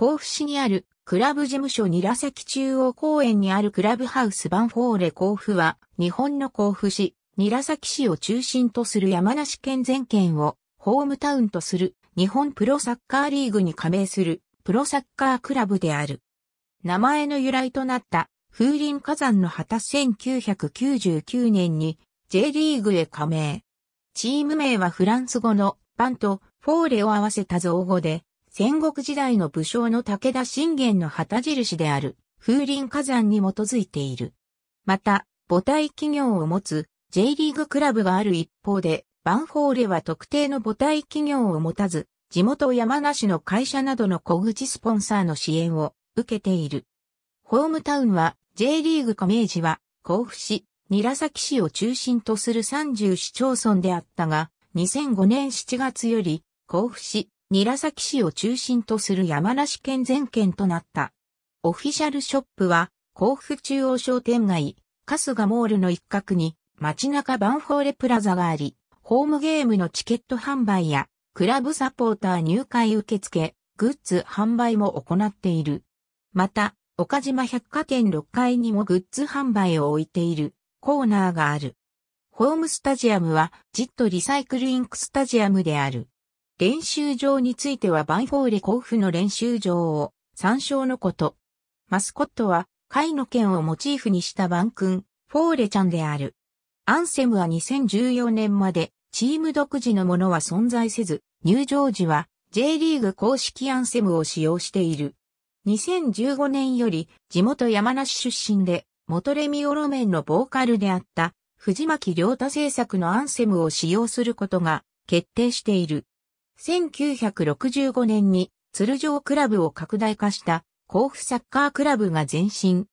甲府市にあるクラブ事務所韮崎中央公園にあるクラブハウスバンフォーレ甲府は日本の甲府市、韮崎市を中心とする山梨県全県をホームタウンとする日本プロサッカーリーグに加盟するプロサッカークラブである。名前の由来となった風林火山の旗1999年に J リーグへ加盟。チーム名はフランス語のバンとフォーレを合わせた造語で戦国時代の武将の武田信玄の旗印である風林火山に基づいている。また、母体企業を持つ J リーグクラブがある一方で、バンフォーレは特定の母体企業を持たず、地元山梨の会社などの小口スポンサーの支援を受けている。ホームタウンは J リーグ加盟時は甲府市、韮崎市を中心とする30市町村であったが、2005年7月より甲府市、韮崎市を中心とする山梨県全県となった。オフィシャルショップは、甲府中央商店街、カスガモールの一角に、街中バンフォーレプラザがあり、ホームゲームのチケット販売や、クラブサポーター入会受付、グッズ販売も行っている。また、岡島百貨店6階にもグッズ販売を置いているコーナーがある。ホームスタジアムは、ジットリサイクルインクスタジアムである。練習場についてはバンフォーレ甲府の練習場を参照のこと。マスコットは、貝の剣をモチーフにしたバン君、フォーレちゃんである。アンセムは2014年まで、チーム独自のものは存在せず、入場時は J リーグ公式アンセムを使用している。2015年より地元山梨出身で、元レミオロメンのボーカルであった藤巻良太製作のアンセムを使用することが決定している。1965年に、鶴城クラブを拡大化した、甲府サッカークラブが前身。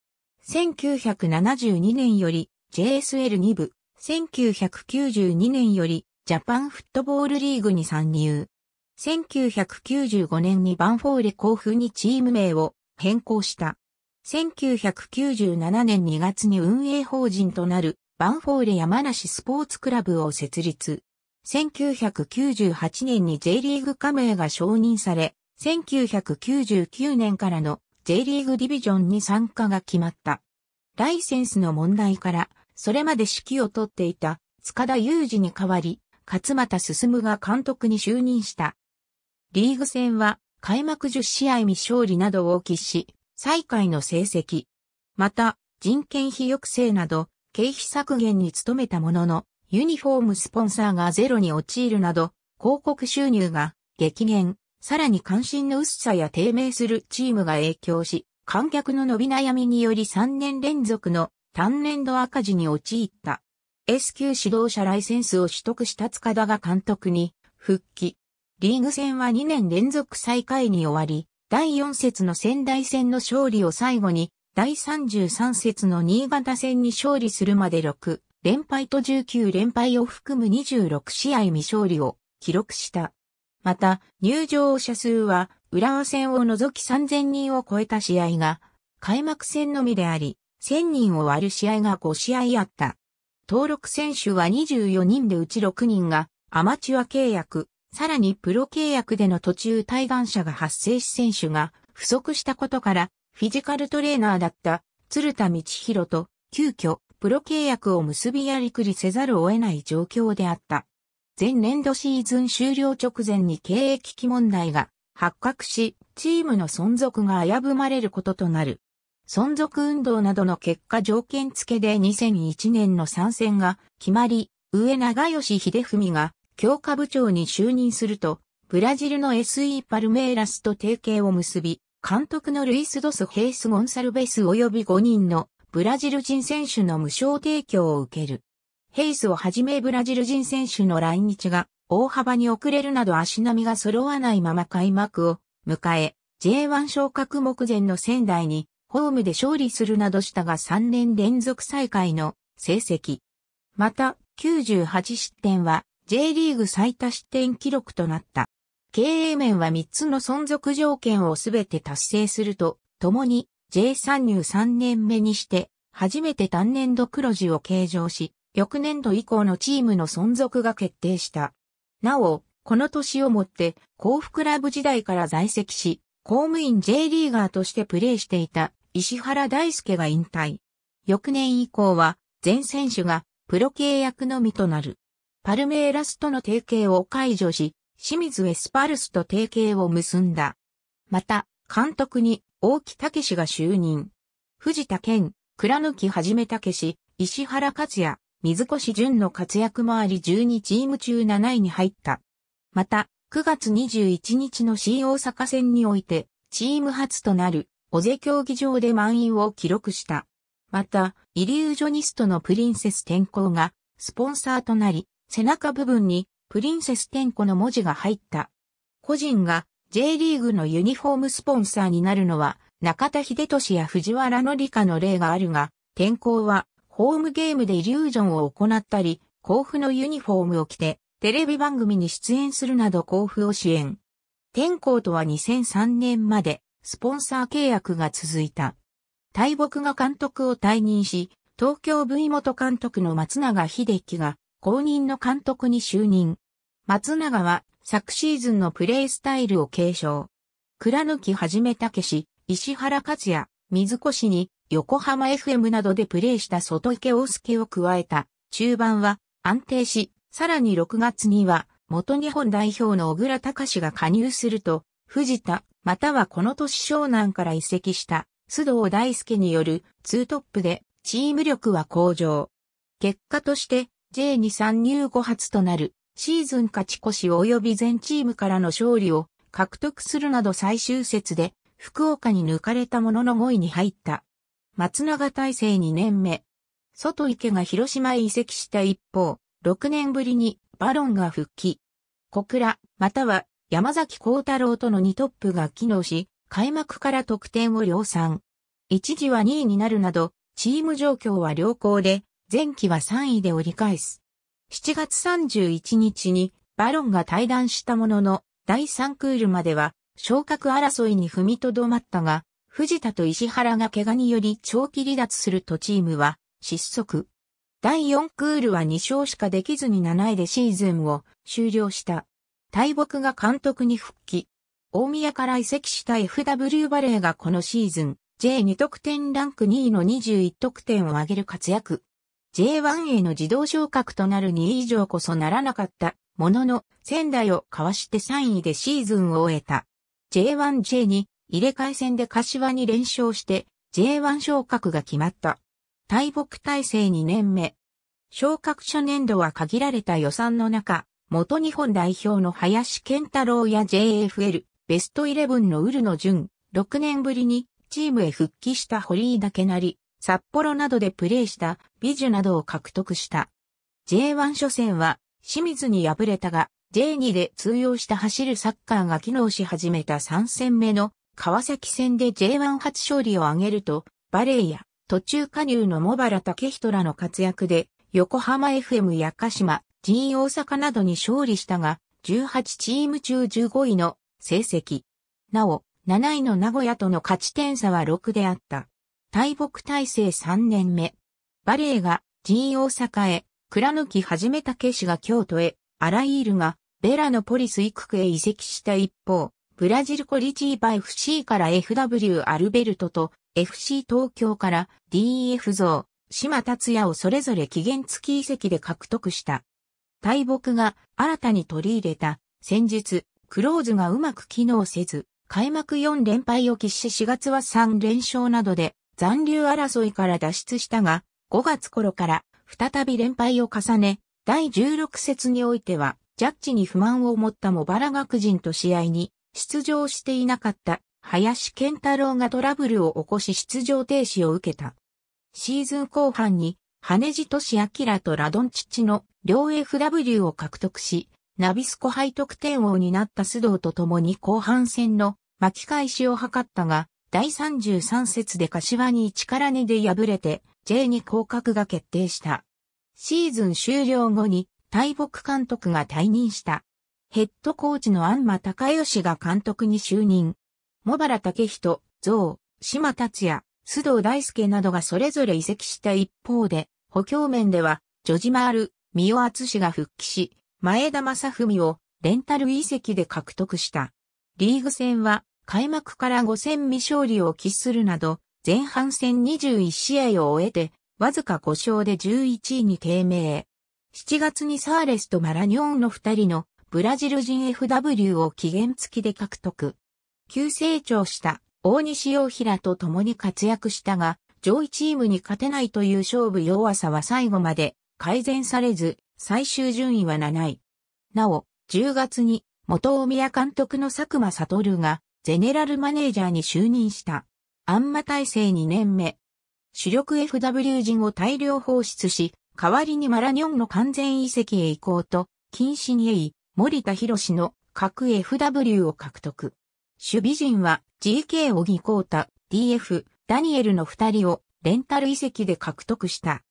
1972年より、JSL2 部、1992年より、ジャパンフットボールリーグに参入。1995年にバンフォーレ甲府にチーム名を変更した。1997年2月に運営法人となるバンフォーレ山梨スポーツクラブを設立。1998年に J リーグ加盟が承認され、1999年からの J リーグディビジョンに参加が決まった。ライセンスの問題から、それまで指揮を取っていた塚田裕二に代わり、勝俣進が監督に就任した。リーグ戦は開幕10試合未勝利などを喫し、最下位の成績。また、人件費抑制など、経費削減に努めたものの、ユニフォームスポンサーがゼロに陥るなど、広告収入が激減、さらに関心の薄さや低迷するチームが影響し、観客の伸び悩みにより3年連続の単年度赤字に陥った。S 級指導者ライセンスを取得した塚田が監督に復帰。リーグ戦は2年連続最下位に終わり、第4節の仙台戦の勝利を最後に、第33節の新潟戦に勝利するまで6連敗と19連敗を含む26試合未勝利を記録した。また、入場者数は、浦和戦を除き3000人を超えた試合が、開幕戦のみであり、1000人を割る試合が5試合あった。登録選手は24人でうち6人が、アマチュア契約、さらにプロ契約での途中対岸者が発生し選手が不足したことから、フィジカルトレーナーだった鶴田道弘と、急遽、プロ契約を結びやりくりせざるを得ない状況であった。前年度シーズン終了直前に経営危機問題が発覚し、チームの存続が危ぶまれることとなる。存続運動などの結果条件付けで2001年の参戦が決まり、上長吉秀文が強化部長に就任すると、ブラジルの SE パルメイラスと提携を結び、監督のルイス・ドス・ヘイス・ゴンサルベス及び5人のブラジル人選手の無償提供を受ける。ヘイスをはじめブラジル人選手の来日が大幅に遅れるなど足並みが揃わないまま開幕を迎え、J1 昇格目前の仙台にホームで勝利するなどしたが3年連続再開の成績。また、98失点は J リーグ最多失点記録となった。経営面は3つの存続条件をすべて達成すると、共に J 参入3年目にして、初めて単年度黒字を計上し、翌年度以降のチームの存続が決定した。なお、この年をもって、甲府クラブ時代から在籍し、公務員 J リーガーとしてプレーしていた石原大輔が引退。翌年以降は、全選手がプロ契約のみとなる。パルメーラスとの提携を解除し、清水エスパルスと提携を結んだ。また、監督に大木武氏が就任。藤田健、倉貫はじめ武氏、石原克也、水越淳の活躍もあり12チーム中7位に入った。また、9月21日の新大阪戦において、チーム初となる、小瀬競技場で満員を記録した。また、イリュージョニストのプリンセス天候が、スポンサーとなり、背中部分に、プリンセス天候の文字が入った。個人が、J リーグのユニフォームスポンサーになるのは、中田秀俊や藤原紀香の例があるが、天候は、ホームゲームでイリュージョンを行ったり、甲府のユニフォームを着て、テレビ番組に出演するなど甲府を支援。天候とは2003年まで、スポンサー契約が続いた。大木が監督を退任し、東京 V 元監督の松永秀樹が、公認の監督に就任。松永は、昨シーズンのプレースタイルを継承。倉貫はじめたけし、石原克也、水越に、横浜 FM などでプレーした外池大介を加えた、中盤は安定し、さらに6月には、元日本代表の小倉隆が加入すると、藤田、またはこの年湘南から移籍した、須藤大輔によるツートップで、チーム力は向上。結果として、J2 参入後初となるシーズン勝ち越し及び全チームからの勝利を獲得するなど最終節で福岡に抜かれたものの5位に入った。松永大成2年目。外池が広島へ移籍した一方、6年ぶりにバロンが復帰。小倉、または山崎幸太郎との2トップが機能し、開幕から得点を量産。一時は2位になるなど、チーム状況は良好で、前期は3位で折り返す。7月31日にバロンが退団したものの、第3クールまでは昇格争いに踏みとどまったが、藤田と石原が怪我により長期離脱するとチームは失速。第4クールは2勝しかできずに7位でシーズンを終了した。大木が監督に復帰。大宮から移籍した FW バレーがこのシーズン J2 得点ランク2位の21得点を挙げる活躍。J1 への自動昇格となる2位以上こそならなかったものの仙台をかわして3位でシーズンを終えた。J1J に入れ替え戦で柏に連勝して J1 昇格が決まった。大木体制2年目。昇格者年度は限られた予算の中、元日本代表の林健太郎や JFL、ベストイレブンのウルの順、6年ぶりにチームへ復帰した堀井だけなり、札幌などでプレーした美女などを獲得した。J1 初戦は清水に敗れたが J2 で通用した走るサッカーが機能し始めた3戦目の川崎戦で J1 初勝利を挙げるとバレーや途中加入の茂原武人らの活躍で横浜 FM や鹿島、G 大阪などに勝利したが18チーム中15位の成績。なお、7位の名古屋との勝ち点差は6であった。大木大成3年目。バレエが、陣大阪へ、倉貫始めた家氏が京都へ、アライールが、ベラのポリス育区へ移籍した一方、ブラジルコリチーバ FC から FW アルベルトと FC 東京から DF 像、島達也をそれぞれ期限付き移籍で獲得した。大木が新たに取り入れた戦術、クローズがうまく機能せず、開幕4連敗を喫し4月は3連勝などで残留争いから脱出したが、5月頃から再び連敗を重ね、第16節においては、ジャッジに不満を持った茂原学人と試合に出場していなかった林健太郎がトラブルを起こし出場停止を受けた。シーズン後半に羽地俊明とラドンチッチの両 FW を獲得し、ナビスコ杯得点王になった須藤と共に後半戦の巻き返しを図ったが、第33節で柏に1から2で敗れて J に降格が決定した。シーズン終了後に大木監督が退任した。ヘッドコーチの安間隆義が監督に就任。茂原武人、像、島達也、須藤大輔などがそれぞれ移籍した一方で、補強面では、ジョジマール、三尾厚が復帰し、前田正文をレンタル移籍で獲得した。リーグ戦は開幕から5戦未勝利を喫するなど、前半戦21試合を終えて、わずか5勝で11位に低迷。7月にサーレスとマラニョンの2人のブラジル人 FW を期限付きで獲得。急成長した大西洋平と共に活躍したが、上位チームに勝てないという勝負弱さは最後まで改善されず、最終順位は7位。なお、10月に元大宮監督の佐久間悟がゼネラルマネージャーに就任した。アンマ体制2年目。主力 FW 陣を大量放出し、代わりにマラニョンの完全移籍へ行こうと、近親へ移、森田博士の各 FW を獲得。守備陣は GK 小木光太、DF、ダニエルの2人をレンタル移籍で獲得した。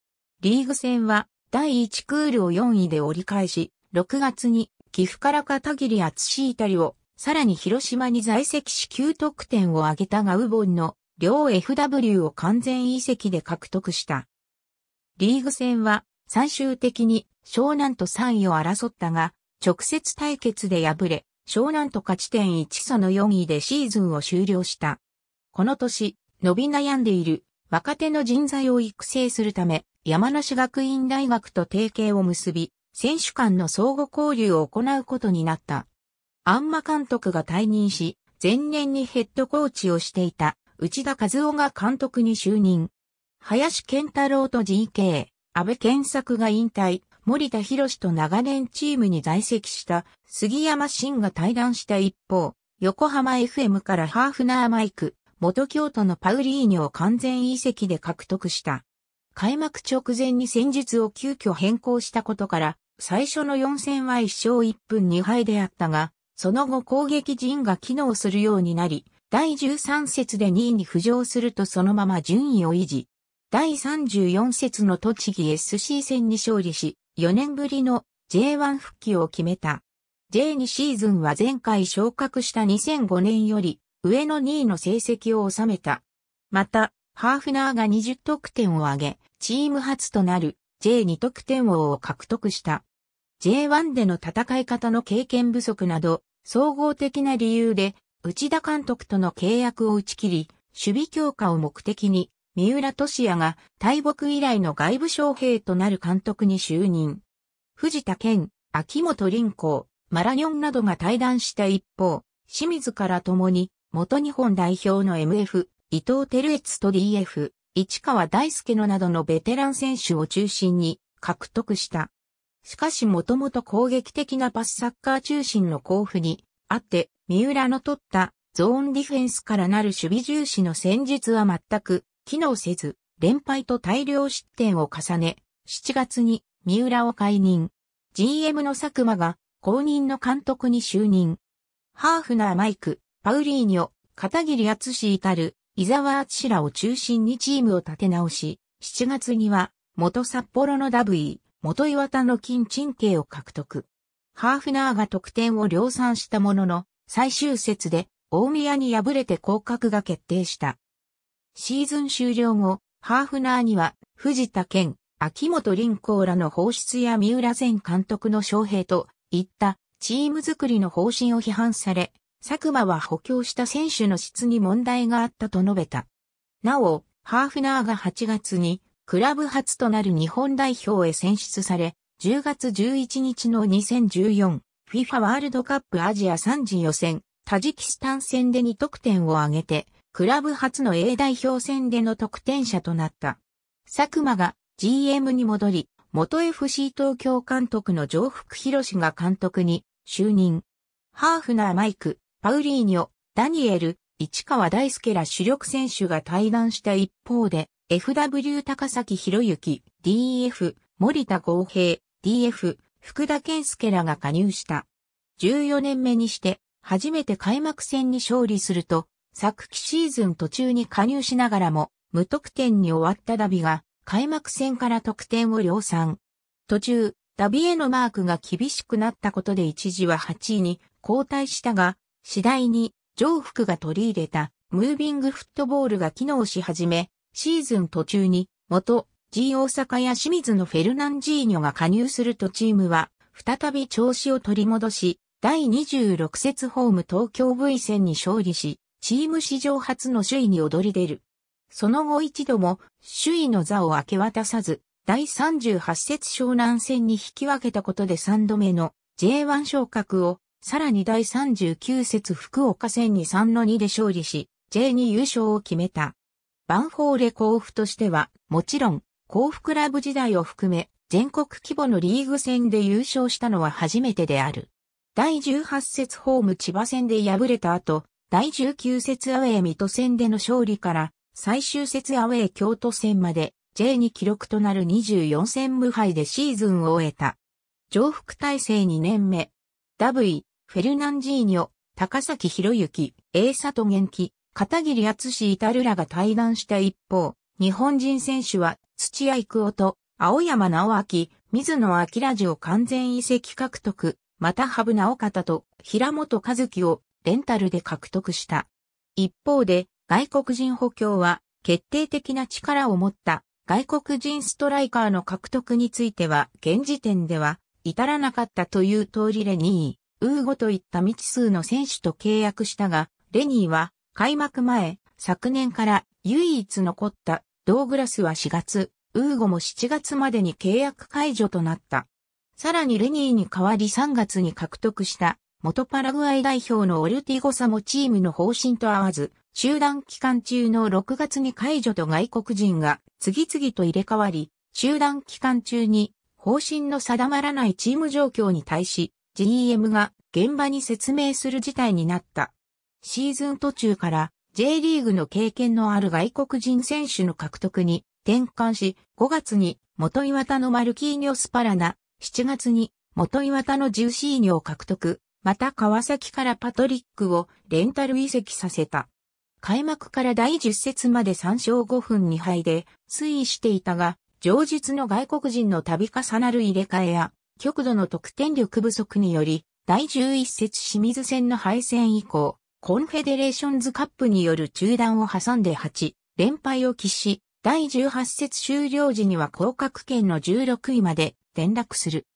リーグ戦は第1クールを4位で折り返し、6月に岐阜から片桐厚しいたりをさらに広島に在籍し9得点を挙げたがウボンの両 FW を完全移籍で獲得した。リーグ戦は最終的に湘南と3位を争ったが、直接対決で敗れ、湘南と勝ち点1差の4位でシーズンを終了した。この年、伸び悩んでいる若手の人材を育成するため、山梨学院大学と提携を結び、選手間の相互交流を行うことになった。アンマ監督が退任し、前年にヘッドコーチをしていた内田和夫が監督に就任。林健太郎と GK、安倍健作が引退、森田博と長年チームに在籍した杉山真が退団した一方、横浜 FM からハーフナーマイク、元京都のパウリーニョを完全移籍で獲得した。開幕直前に戦術を急遽変更したことから、最初の4戦は1勝1分2敗であったが、その後攻撃陣が機能するようになり、第13節で2位に浮上するとそのまま順位を維持。第34節の栃木 SC 戦に勝利し、4年ぶりの J1 復帰を決めた。J2 シーズンは前回昇格した2005年より上の2位の成績を収めた。また、ハーフナーが20得点を挙げ、チーム初となる J2 得点王を獲得した。J1 での戦い方の経験不足など、総合的な理由で、内田監督との契約を打ち切り、守備強化を目的に、三浦俊也が大木以来の外部将兵となる監督に就任。藤田健、秋元林光、マラニョンなどが対談した一方、清水から共に、元日本代表の MF、伊藤照悦と DF、市川大輔のなどのベテラン選手を中心に獲得した。しかしもともと攻撃的なパスサッカー中心の交付にあって、三浦の取ったゾーンディフェンスからなる守備重視の戦術は全く機能せず、連敗と大量失点を重ね、7月に三浦を解任。GM の佐久間が公認の監督に就任。ハーフナーマイク、パウリーニョ、片桐厚志至る、伊沢厚志らを中心にチームを立て直し、7月には元札幌のダブイ元岩田の金陳慶を獲得。ハーフナーが得点を量産したものの、最終節で大宮に敗れて降格が決定した。シーズン終了後、ハーフナーには藤田健、秋元林光らの放出や三浦前監督の招聘といったチーム作りの方針を批判され、佐久間は補強した選手の質に問題があったと述べた。なお、ハーフナーが8月にクラブ初となる日本代表へ選出され、10月11日の 2014FIFA ワールドカップアジア3次予選、タジキスタン戦で2得点を挙げて、クラブ初の A 代表戦での得点者となった。佐久間が GM に戻り、元 FC 東京監督の上福博が監督に就任。ハーフナーマイク、パウリーニョ、ダニエル、市川大輔ら主力選手が対談した一方で、FW 高崎博之、DF、森田豪平、DF、福田健介らが加入した。14年目にして、初めて開幕戦に勝利すると、昨季シーズン途中に加入しながらも、無得点に終わったダビが、開幕戦から得点を量産。途中、ダビへのマークが厳しくなったことで一時は8位に交代したが、次第に、上福が取り入れた、ムービングフットボールが機能し始め、シーズン途中に、元、G 大阪や清水のフェルナンジーニョが加入するとチームは、再び調子を取り戻し、第26節ホーム東京 V 戦に勝利し、チーム史上初の首位に躍り出る。その後一度も首位の座を明け渡さず、第38節湘南戦に引き分けたことで3度目の J1 昇格を、さらに第39節福岡戦に3の2で勝利し、J2 優勝を決めた。バンフォーレ甲府としては、もちろん、甲府クラブ時代を含め、全国規模のリーグ戦で優勝したのは初めてである。第18節ホーム千葉戦で敗れた後、第19節アウェー水戸戦での勝利から、最終節アウェー京都戦まで J2 記録となる24戦無敗でシーズンを終えた。上腹体制2年目。W、フェルナンジーニョ、高崎博之、A 里元気、片桐厚志至るらが対談した一方、日本人選手は土屋育夫と青山直明、水野明ラジオ完全移籍獲得、また羽生直方と平本和樹をレンタルで獲得した。一方で外国人補強は決定的な力を持った外国人ストライカーの獲得については現時点では至らなかったという通りレニー、ウーゴといった未知数の選手と契約したが、レニーは開幕前、昨年から唯一残ったドーグラスは4月、ウーゴも7月までに契約解除となった。さらにレニーに代わり3月に獲得した元パラグアイ代表のオルティゴサもチームの方針と合わず、集団期間中の6月に解除と外国人が次々と入れ替わり、集団期間中に方針の定まらないチーム状況に対し、GM が現場に説明する事態になった。シーズン途中から J リーグの経験のある外国人選手の獲得に転換し、5月に元岩田のマルキーニョスパラナ、7月に元岩田のジューシーニョを獲得、また川崎からパトリックをレンタル移籍させた。開幕から第10節まで3勝5分2敗で推移していたが、上述の外国人の度重なる入れ替えや、極度の得点力不足により、第11節清水戦の敗戦以降、コンフェデレーションズカップによる中断を挟んで8連敗を喫し、第18節終了時には降格圏の16位まで転落する。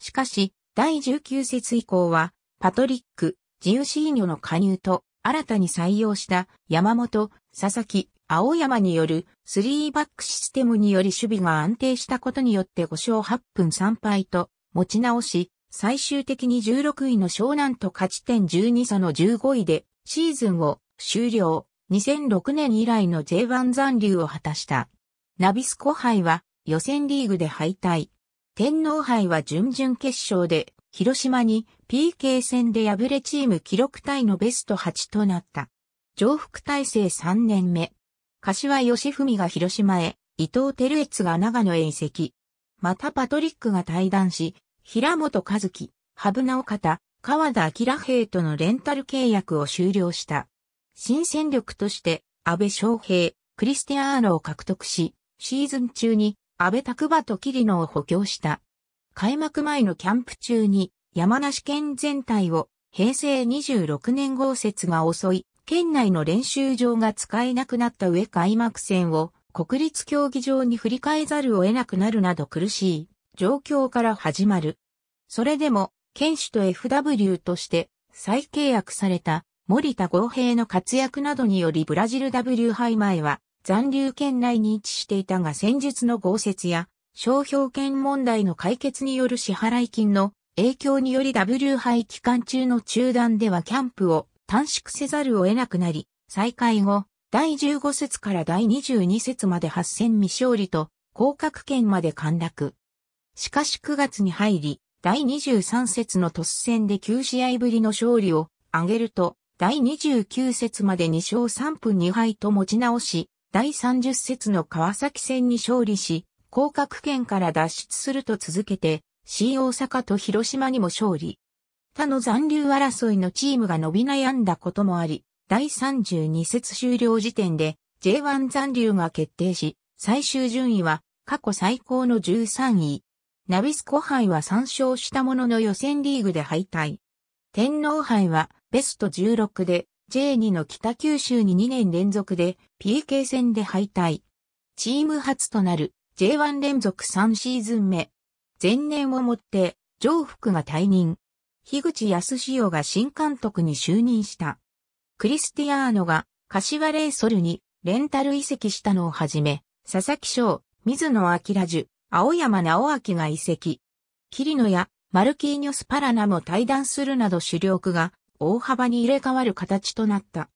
しかし、第19節以降は、パトリック、ジウシーニョの加入と、新たに採用した山本、佐々木、青山による3バックシステムにより守備が安定したことによって5勝8分3敗と持ち直し、最終的に16位の湘南と勝ち点12差の15位でシーズンを終了、2006年以来の J1 残留を果たした。ナビスコ杯は予選リーグで敗退。天皇杯は準々決勝で広島に PK 戦で敗れチーム記録体のベスト8となった。上福体制3年目。柏義文が広島へ、伊藤照悦が長野へ移籍。またパトリックが対談し、平本和樹、ハブナオカタ、川田明平とのレンタル契約を終了した。新戦力として安倍昌平、クリスティアーノを獲得し、シーズン中に安倍拓馬と桐野を補強した。開幕前のキャンプ中に山梨県全体を平成26年豪雪が遅い県内の練習場が使えなくなった上開幕戦を国立競技場に振り替えざるを得なくなるなど苦しい状況から始まる。それでも剣士と FW として再契約された森田豪平の活躍などによりブラジル W 杯前は残留圏内に位置していたが戦術の豪雪や商標権問題の解決による支払い金の影響により W 杯期間中の中断ではキャンプを短縮せざるを得なくなり、再開後、第15節から第22節まで8戦未勝利と、降格圏まで陥落。しかし9月に入り、第23節の突戦で9試合ぶりの勝利を挙げると、第29節まで2勝3分2敗と持ち直し、第30節の川崎戦に勝利し、降格圏から脱出すると続けて、新大阪と広島にも勝利。他の残留争いのチームが伸び悩んだこともあり、第32節終了時点で J1 残留が決定し、最終順位は過去最高の13位。ナビスコ杯は3勝したものの予選リーグで敗退。天皇杯はベスト16で J2 の北九州に2年連続で PK 戦で敗退。チーム初となる J1 連続3シーズン目。前年をもって上福が退任。樋口康潮が新監督に就任した。クリスティアーノが柏レイソルにレンタル移籍したのをはじめ、佐々木翔、水野明樹、青山直明が移籍。キリノやマルキーニョス・パラナも退団するなど主力が大幅に入れ替わる形となった。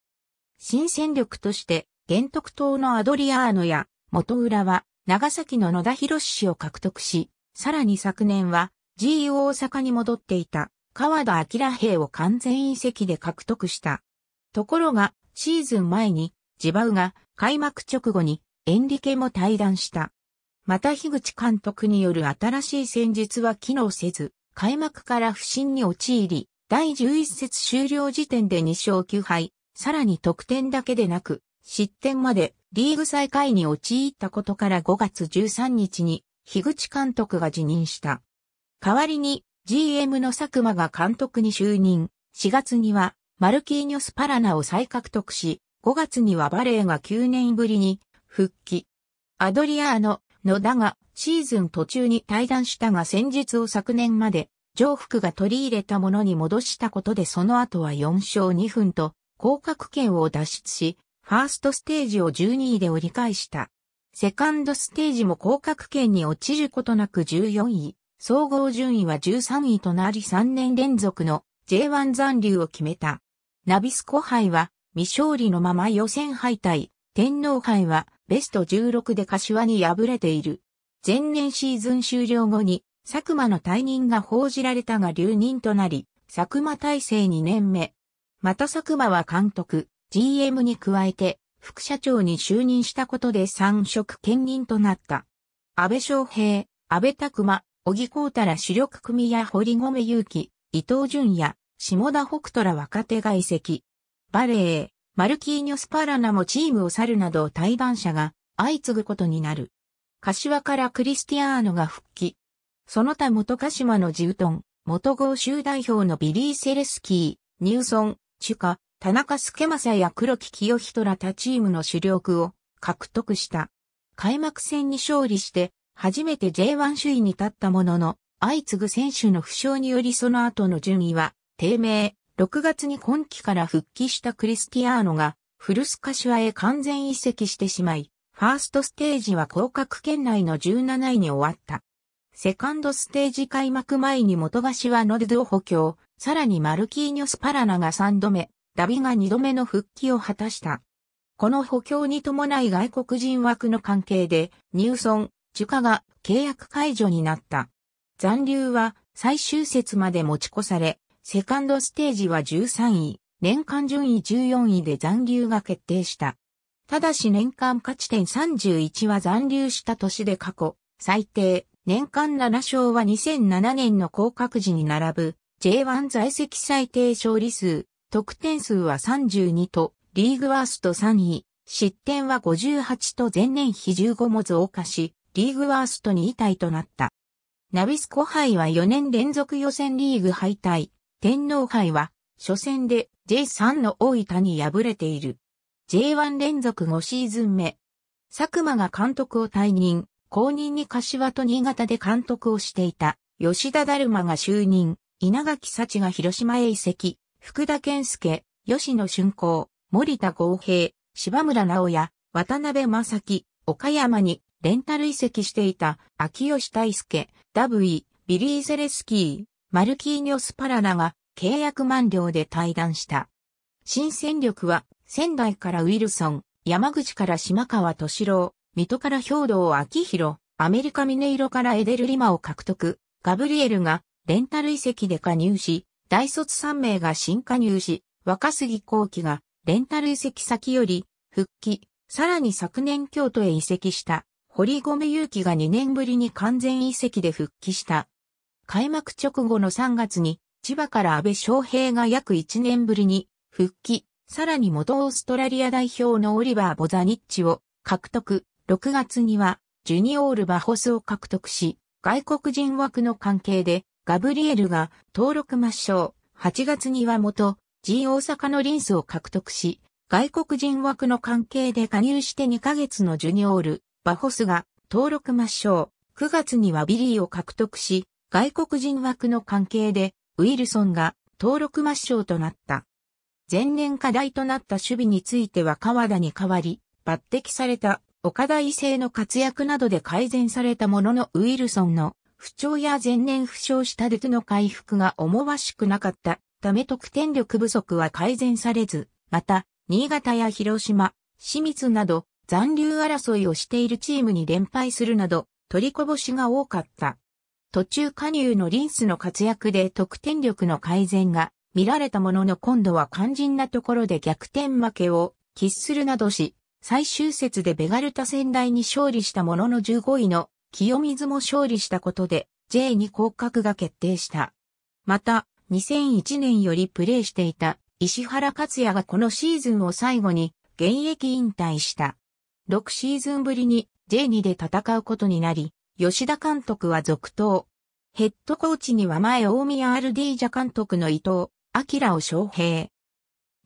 新戦力として、玄徳島のアドリアーノや元浦は長崎の野田博士を獲得し、さらに昨年は GU 大阪に戻っていた川田明兵を完全移籍で獲得した。ところが、シーズン前に、ジバウが開幕直後にエンリケも退団した。また樋口監督による新しい戦術は機能せず、開幕から不振に陥り、第11節終了時点で2勝9敗、さらに得点だけでなく、失点までリーグ再開に陥ったことから5月13日に、樋口監督が辞任した。代わりに、GM の佐久間が監督に就任、4月には、マルキーニョス・パラナを再獲得し、5月にはバレーが9年ぶりに、復帰。アドリアーノ、のだが、シーズン途中に退団したが先日を昨年まで、上福が取り入れたものに戻したことでその後は4勝2分と、降格圏を脱出し、ファーストステージを12位で折り返した。セカンドステージも降格圏に落ちることなく14位、総合順位は13位となり3年連続の J1 残留を決めた。ナビスコ杯は未勝利のまま予選敗退、天皇杯はベスト16で柏に敗れている。前年シーズン終了後に、佐久間の退任が報じられたが留任となり、佐久間体制2年目。また佐久間は監督、GM に加えて、副社長に就任したことで三職兼任となった。安倍昌平、安倍拓馬、小木幸太ら主力組や堀米祐樹、伊藤淳也、下田北斗ら若手が移籍。バレー、マルキーニョスパラナもチームを去るなど対番者が相次ぐことになる。柏からクリスティアーノが復帰。その他元鹿島のジウトン、元豪州代表のビリー・セレスキー、ニューソン、チュカ、田中助正や黒木清人ら他チームの主力を獲得した。開幕戦に勝利して、初めて J1 首位に立ったものの、相次ぐ選手の負傷によりその後の順位は低迷。6月に今季から復帰したクリスティアーノが、古ュアへ完全移籍してしまい、ファーストステージは降格圏内の17位に終わった。セカンドステージ開幕前に元はノルドを補強、さらにマルキーニョス・パラナが3度目、ダビが2度目の復帰を果たした。この補強に伴い外国人枠の関係で、ニューソン、ジュカが契約解除になった。残留は最終節まで持ち越され、セカンドステージは13位、年間順位14位で残留が決定した。ただし年間勝ち点31は残留した年で過去、最低、年間7勝は2007年の降格時に並ぶ、J1 在籍最低勝利数、得点数は32と、リーグワースト3位、失点は58と前年比15も増加し、リーグワースト2位体となった。ナビスコ杯は4年連続予選リーグ敗退、天皇杯は、初戦で J3 の大分に敗れている。J1 連続5シーズン目。佐久間が監督を退任、後任に柏と新潟で監督をしていた、吉田だるまが就任、稲垣幸が広島へ移籍、福田健介、吉野俊光、森田豪平、柴村直也、渡辺正樹、岡山にレンタル移籍していた秋吉大輔、ダブイ、ビリー・ゼレスキー、マルキーニョス・パラナが契約満了で退団した。新戦力は仙台からウィルソン、山口から島川敏郎、水戸から兵道明宏、アメリカミネイロからエデル・リマを獲得、ガブリエルがレンタル移籍で加入し、大卒3名が新加入し、若杉幸輝がレンタル移籍先より復帰、さらに昨年京都へ移籍した、堀米祐樹が2年ぶりに完全移籍で復帰した。開幕直後の3月に、千葉から安倍翔平が約1年ぶりに復帰、さらに元オーストラリア代表のオリバー・ボザニッチを獲得、6月にはジュニオール・バホスを獲得し、外国人枠の関係でガブリエルが登録抹消、8月には元 G 大阪のリンスを獲得し、外国人枠の関係で加入して2ヶ月のジュニオール、バホスが登録抹消、9月にはビリーを獲得し、外国人枠の関係で、ウィルソンが登録抹消となった。前年課題となった守備については川田に代わり、抜擢された岡田異性の活躍などで改善されたもののウィルソンの不調や前年負傷したデトの回復が思わしくなかったため得点力不足は改善されず、また、新潟や広島、清水など残留争いをしているチームに連敗するなど取りこぼしが多かった。途中加入のリンスの活躍で得点力の改善が見られたものの今度は肝心なところで逆転負けを喫するなどし、最終節でベガルタ仙台に勝利したものの15位の清水も勝利したことで J に降格が決定した。また、2001年よりプレーしていた石原克也がこのシーズンを最後に現役引退した。6シーズンぶりに J2 で戦うことになり、吉田監督は続投。ヘッドコーチには前大宮アルディージャ監督の伊藤、明を招聘。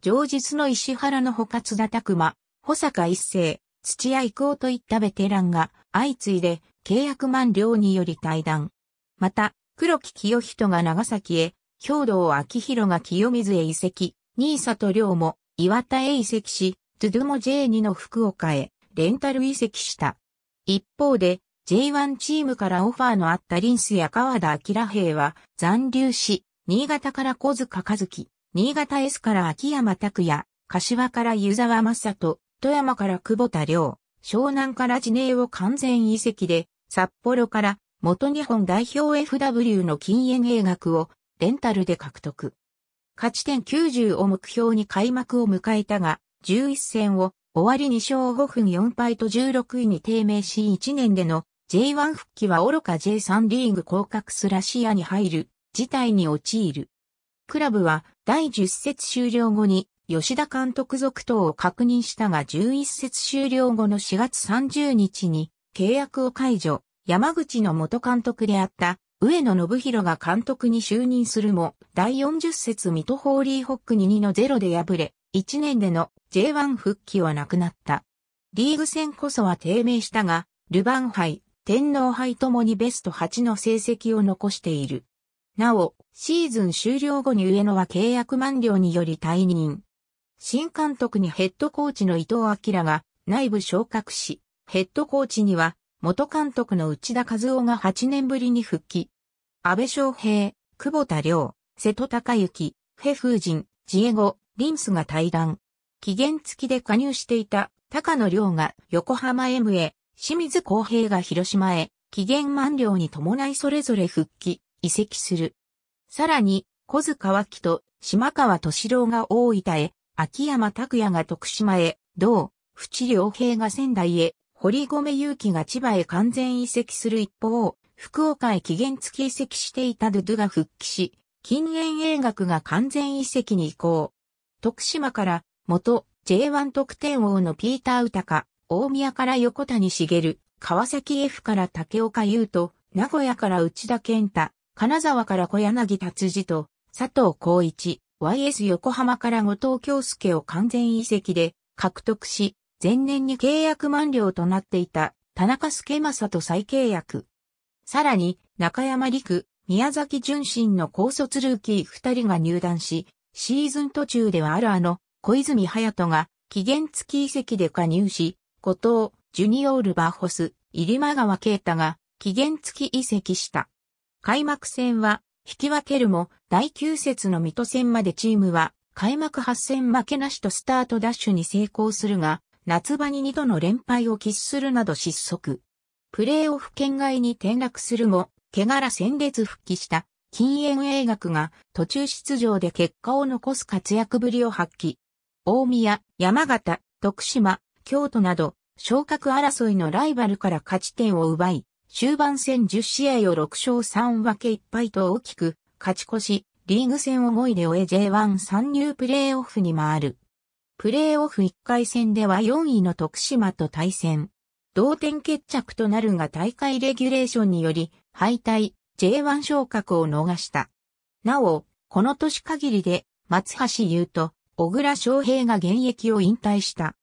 上日の石原の他津田拓馬、保坂一世、土屋こ夫といったベテランが相次いで契約満了により退団。また、黒木清人が長崎へ、兵道明宏が清水へ移籍、新里亮も岩田へ移籍し、トゥドゥ J2 の福岡へレンタル移籍した。一方で、J1 チームからオファーのあったリンスや川田明平は残留し、新潟から小塚和樹、新潟 S から秋山拓也、柏から湯沢正人、富山から久保田良、湘南から地名を完全移籍で、札幌から元日本代表 FW の禁煙映画をレンタルで獲得。勝ち点90を目標に開幕を迎えたが、11戦を終わり2勝5分4敗と16位に低迷し1年での J1 復帰は愚か J3 リーグ降格すら視野に入る事態に陥る。クラブは第10節終了後に吉田監督続投を確認したが11節終了後の4月30日に契約を解除、山口の元監督であった上野信弘が監督に就任するも、第40節水戸ホーリーホックに2の0で敗れ、1年での J1 復帰はなくなった。リーグ戦こそは低迷したが、ルヴァン杯、天皇杯ともにベスト8の成績を残している。なお、シーズン終了後に上野は契約満了により退任。新監督にヘッドコーチの伊藤明が内部昇格し、ヘッドコーチには元監督の内田和夫が8年ぶりに復帰。安倍翔平、久保田良、瀬戸隆行、フェ風神、ジエゴ、リンスが対談。期限付きで加入していた高野良が横浜 M へ清水公平が広島へ、期限満了に伴いそれぞれ復帰、移籍する。さらに、小塚脇と島川敏郎が大分へ、秋山拓也が徳島へ、同、淵良平が仙台へ、堀米祐希が千葉へ完全移籍する一方、福岡へ期限付き移籍していたドゥドゥが復帰し、近縁映学が完全移籍に移行。徳島から、元 J1 得点王のピーター・ウタカ、大宮から横谷茂、川崎 F から竹岡優斗、名古屋から内田健太、金沢から小柳達次と、佐藤光一、YS 横浜から後藤京介を完全移籍で獲得し、前年に契約満了となっていた田中助正と再契約。さらに、中山陸、宮崎純真の高卒ルーキー二人が入団し、シーズン途中ではあるあの、小泉隼人が期限付き移籍で加入し、後藤、ジュニオール・バーホス、入間川啓太が期限付き移籍した。開幕戦は引き分けるも第9節の水戸戦までチームは開幕8戦負けなしとスタートダッシュに成功するが、夏場に2度の連敗を喫するなど失速。プレーオフ圏外に転落するも、怪我ら戦列復帰した禁煙映学が途中出場で結果を残す活躍ぶりを発揮。大宮、山形、徳島、京都など、昇格争いのライバルから勝ち点を奪い、終盤戦10試合を6勝3分け1敗と大きく勝ち越し、リーグ戦を5位で終え J1 参入プレーオフに回る。プレーオフ1回戦では4位の徳島と対戦。同点決着となるが大会レギュレーションにより敗退 J1 昇格を逃した。なお、この年限りで松橋優と小倉翔平が現役を引退した。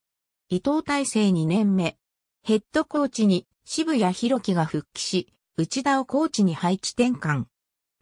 伊藤大成2年目。ヘッドコーチに渋谷博樹が復帰し、内田をコーチに配置転換。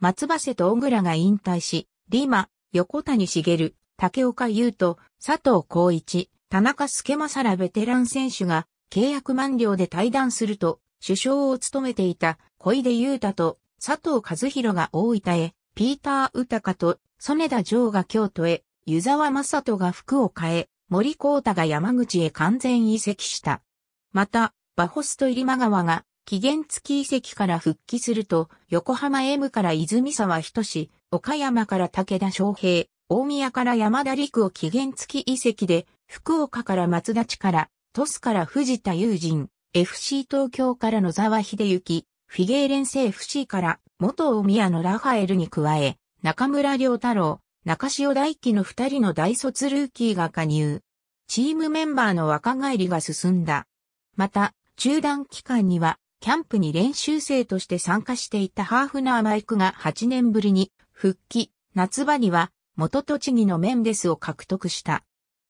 松橋と小倉が引退し、リマ、横谷茂、竹岡優斗、佐藤浩一、田中助正らベテラン選手が契約満了で退団すると、首相を務めていた小出優太と佐藤和弘が大分へ、ピーター・ウタカと曽根田城が京都へ、湯沢正人が服を変え、森光太が山口へ完全移籍した。また、バホスと入間川が期限付き移籍から復帰すると、横浜 M から泉沢仁志、岡山から武田昌平、大宮から山田陸を期限付き移籍で、福岡から松田ら、鳥栖から藤田友人、FC 東京から野沢秀幸、フィゲーレンセ FC から元大宮のラファエルに加え、中村良太郎、中潮大輝の二人の大卒ルーキーが加入。チームメンバーの若返りが進んだ。また、中断期間には、キャンプに練習生として参加していたハーフナーマイクが8年ぶりに復帰、夏場には元栃木のメンデスを獲得した。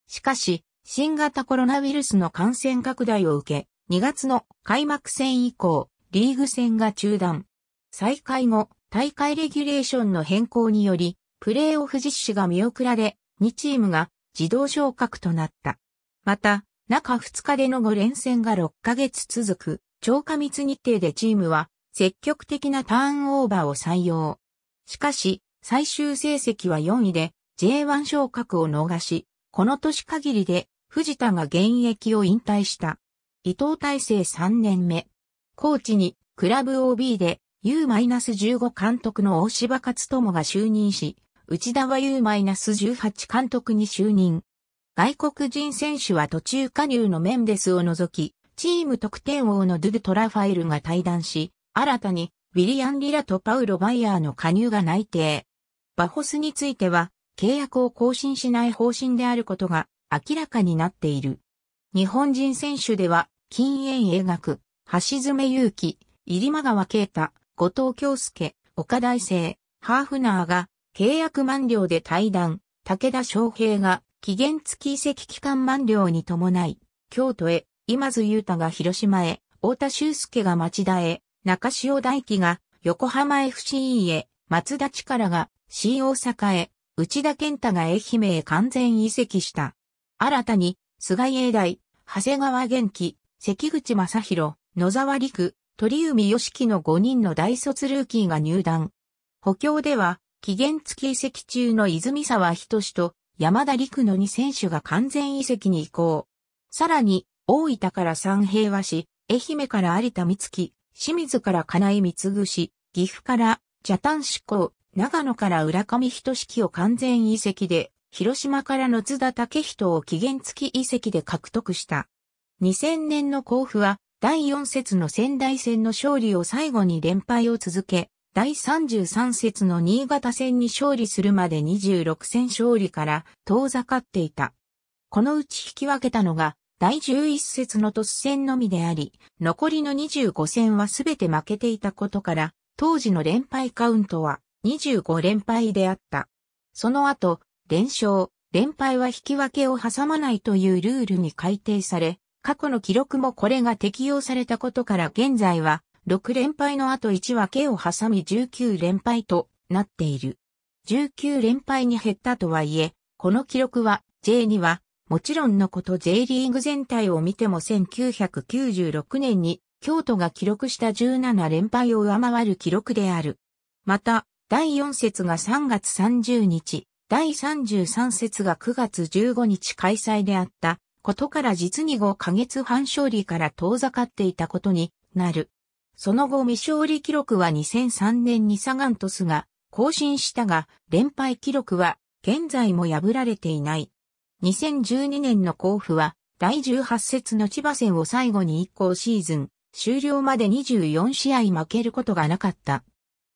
しかし、新型コロナウイルスの感染拡大を受け、2月の開幕戦以降、リーグ戦が中断。再開後、大会レギュレーションの変更により、プレーオフ実施が見送られ、2チームが自動昇格となった。また、中2日での5連戦が6ヶ月続く、超過密日程でチームは積極的なターンオーバーを採用。しかし、最終成績は4位で J1 昇格を逃し、この年限りで藤田が現役を引退した。伊藤大成3年目。コーチにクラブ OB で U-15 監督の大柴勝友が就任し、内田は U-18 監督に就任。外国人選手は途中加入のメンデスを除き、チーム得点王のドゥドトラファイルが退団し、新たにウィリアン・リラとパウロ・バイヤーの加入が内定。バホスについては、契約を更新しない方針であることが明らかになっている。日本人選手では、金縁映学、橋爪祐希、入間川啓太、後藤京介、岡大生、ハーフナーが契約満了で退団、武田昌平が期限付き移籍期間満了に伴い、京都へ、今津裕太が広島へ、太田修介が町田へ、中潮大輝が横浜 FCE へ、松田力が新大阪へ、内田健太が愛媛へ完全移籍した。新たに、菅井英大、長谷川元気、関口正宏、野沢陸、鳥海良樹の5人の大卒ルーキーが入団。補強では、期限付き移籍中の泉沢仁志と山田陸の2選手が完全移籍に移行。さらに、大分から三平和氏、愛媛から有田光月、清水から金井光し、岐阜から茶ン志向、長野から浦上仁志を完全移籍で、広島からの津田武人を期限付き移籍で獲得した。2000年の甲府は第4節の仙台戦の勝利を最後に連敗を続け、第33節の新潟戦に勝利するまで26戦勝利から遠ざかっていた。このうち引き分けたのが第11節の突戦のみであり、残りの25戦はすべて負けていたことから、当時の連敗カウントは25連敗であった。その後、連勝、連敗は引き分けを挟まないというルールに改定され、過去の記録もこれが適用されたことから現在は6連敗の後1分けを挟み19連敗となっている。19連敗に減ったとはいえ、この記録は J には、もちろんのこと J リーグ全体を見ても1996年に京都が記録した17連敗を上回る記録である。また、第4節が3月30日、第33節が9月15日開催であったことから実に5ヶ月半勝利から遠ざかっていたことになる。その後未勝利記録は2003年にサガントスが更新したが、連敗記録は現在も破られていない。2012年の甲府は第18節の千葉戦を最後に一行シーズン終了まで24試合負けることがなかった。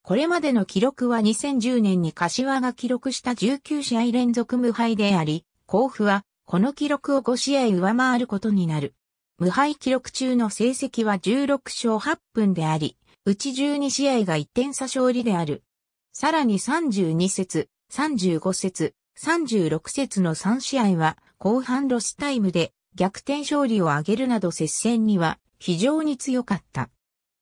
これまでの記録は2010年に柏が記録した19試合連続無敗であり、甲府はこの記録を5試合上回ることになる。無敗記録中の成績は16勝8分であり、うち12試合が1点差勝利である。さらに32節、35節、36節の3試合は後半ロスタイムで逆転勝利を挙げるなど接戦には非常に強かった。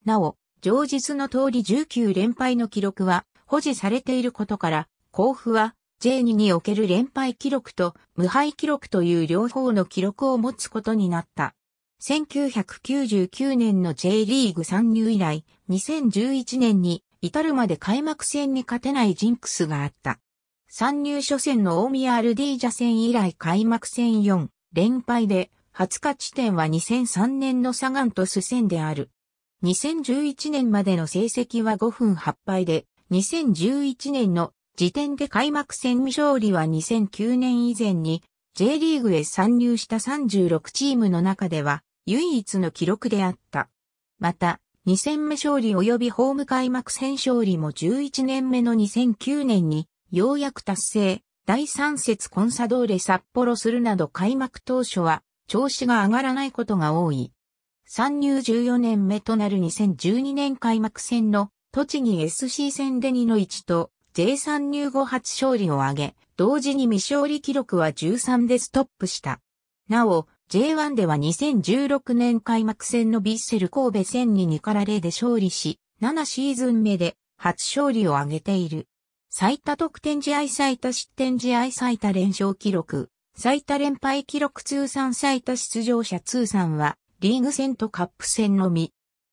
なお、上述の通り19連敗の記録は保持されていることから、甲府は J2 における連敗記録と無敗記録という両方の記録を持つことになった。1999年の J リーグ参入以来、2011年に至るまで開幕戦に勝てないジンクスがあった。参入初戦の大宮アルディージャ戦以来開幕戦4連敗で、20日地点は2003年のサガンとス戦である。2011年までの成績は5分8敗で、2011年の時点で開幕戦未勝利は2009年以前に J リーグへ参入した36チームの中では唯一の記録であった。また、2戦目勝利及びホーム開幕戦勝利も11年目の2009年に、ようやく達成、第3節コンサドーレ札幌するなど開幕当初は、調子が上がらないことが多い。参入14年目となる2012年開幕戦の、栃木 SC 戦で2の1と、J 参入後初勝利を挙げ、同時に未勝利記録は13でストップした。なお、J1 では2016年開幕戦のビッセル神戸戦に2から0で勝利し、7シーズン目で初勝利を挙げている。最多得点試合最多失点試合最多連勝記録、最多連敗記録通算最多出場者通算は、リーグ戦とカップ戦のみ。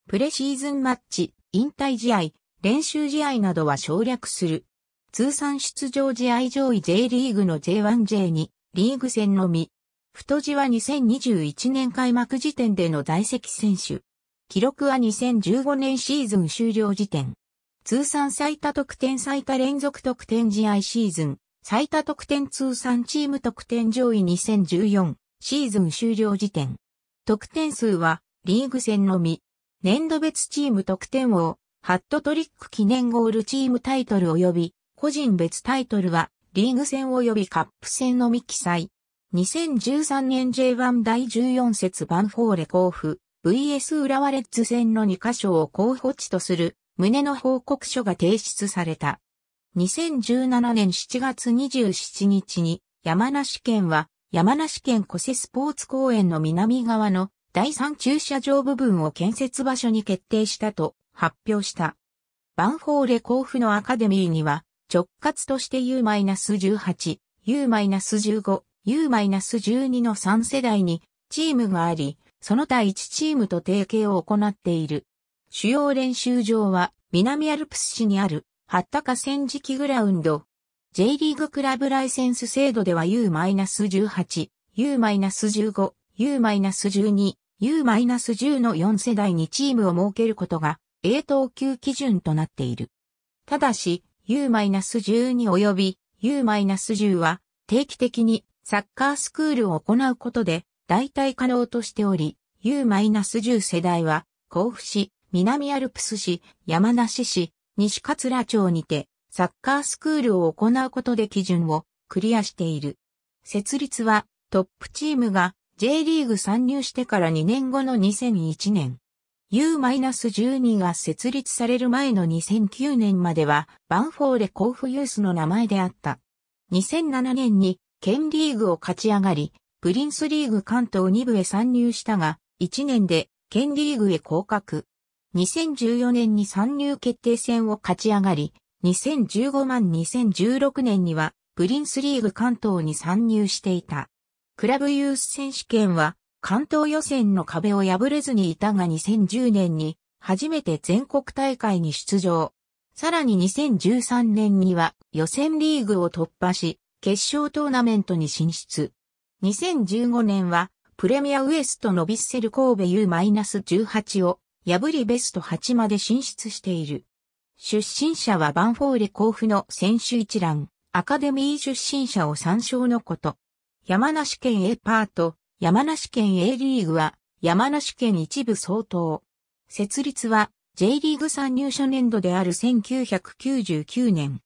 プレシーズンマッチ、引退試合、練習試合などは省略する。通算出場試合上位 J リーグの J1J2、リーグ戦のみ。太字は2021年開幕時点での在籍選手。記録は2015年シーズン終了時点。通算最多得点最多連続得点試合シーズン。最多得点通算チーム得点上位2014シーズン終了時点。得点数はリーグ戦のみ。年度別チーム得点王、ハットトリック記念ゴールチームタイトル及び個人別タイトルはリーグ戦及びカップ戦のみ記載。2013年 J1 第14節バンフォーレ甲府 VS 浦和レッズ戦の2箇所を候補地とする旨の報告書が提出された。2017年7月27日に山梨県は山梨県古瀬スポーツ公園の南側の第3駐車場部分を建設場所に決定したと発表した。バンフォーレ甲府のアカデミーには直轄として U-18、U-15、U-12 の3世代にチームがあり、その他1チームと提携を行っている。主要練習場は南アルプス市にある八高戦時期グラウンド。J リーグクラブライセンス制度では U-18、U-15、U-12、U-10 の4世代にチームを設けることが A 等級基準となっている。ただし、U-12 及び U-10 は定期的にサッカースクールを行うことで代替可能としており、U-10 世代は、甲府市、南アルプス市、山梨市、西桂町にて、サッカースクールを行うことで基準をクリアしている。設立は、トップチームが J リーグ参入してから2年後の2001年。U-12 が設立される前の2009年までは、バンフォーレ甲府ユースの名前であった。2007年に県リーグを勝ち上がり、プリンスリーグ関東2部へ参入したが、1年で県リーグへ降格。2014年に参入決定戦を勝ち上がり、2015万2016年にはプリンスリーグ関東に参入していた。クラブユース選手権は関東予選の壁を破れずにいたが2010年に初めて全国大会に出場。さらに2013年には予選リーグを突破し、決勝トーナメントに進出。2015年は、プレミアウエストのビッセル神戸 U-18 を破りベスト8まで進出している。出身者はバンフォーレ甲府の選手一覧、アカデミー出身者を参照のこと。山梨県 A パート、山梨県 A リーグは、山梨県一部相当。設立は、J リーグ参入初年度である1999年。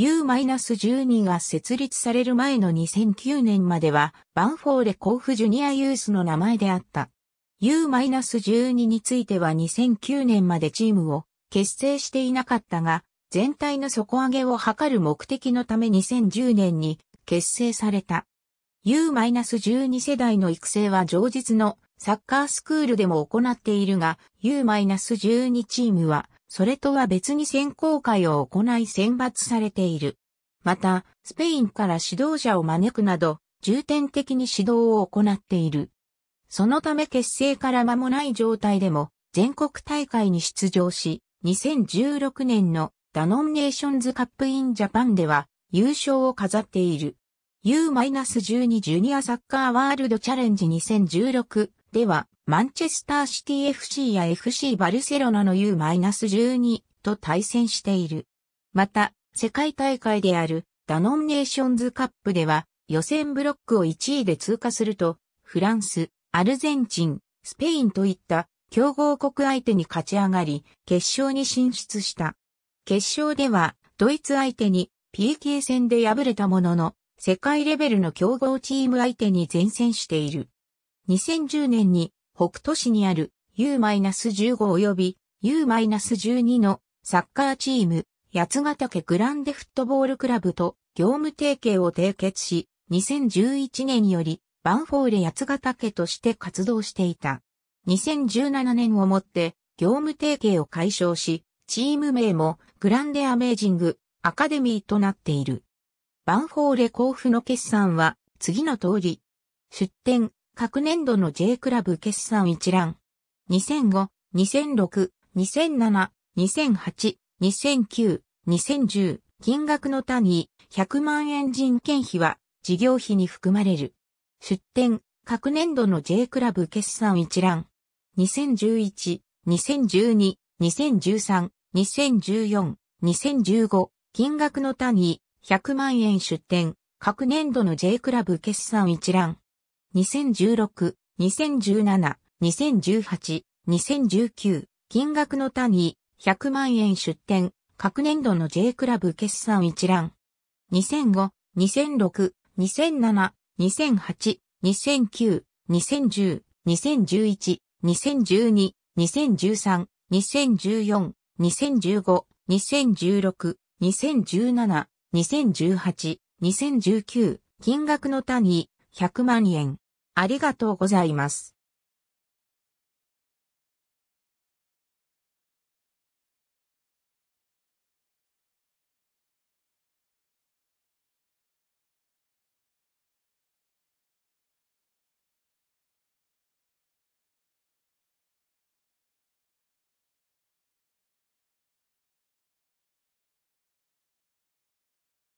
U-12 が設立される前の2009年までは、バンフォーレ甲府ジュニアユースの名前であった。U-12 については2009年までチームを結成していなかったが、全体の底上げを図る目的のため2010年に結成された。U-12 世代の育成は常日のサッカースクールでも行っているが、U-12 チームはそれとは別に選考会を行い選抜されている。また、スペインから指導者を招くなど、重点的に指導を行っている。そのため結成から間もない状態でも、全国大会に出場し、2016年のダノンネーションズカップインジャパンでは、優勝を飾っている。U-12 ジュニアサッカーワールドチャレンジ2016では、マンチェスターシティ FC や FC バルセロナの U-12 と対戦している。また、世界大会であるダノンネーションズカップでは、予選ブロックを1位で通過すると、フランス、アルゼンチン、スペインといった強豪国相手に勝ち上がり、決勝に進出した。決勝では、ドイツ相手に PK 戦で敗れたものの、世界レベルの強豪チーム相手に善戦している。2010年に北都市にある U-15 及び U-12 のサッカーチーム、八ヶ岳グランデフットボールクラブと業務提携を締結し、2011年よりバンフォーレ八ヶ岳として活動していた。2017年をもって業務提携を解消し、チーム名もグランデアメージングアカデミーとなっている。バンフォーレ交付の決算は次の通り、出展、各年度の J クラブ決算一覧。2005、2006、2007、2008、2009、2010、金額の単位、100万円人件費は事業費に含まれる。出展、各年度の J クラブ決算一覧。2011、2012、2013、2014、2015、金額の単位、100万円出展、各年度の J クラブ決算一覧。2016、2017、2018、2019、金額の単位、100万円出店、各年度の J クラブ決算一覧。2005、2006、2007、2008、2009、2010、2011、2012、2013、2014、2015、2016、2017、2018、2019、金額の単位、100万円。ありがとうございます。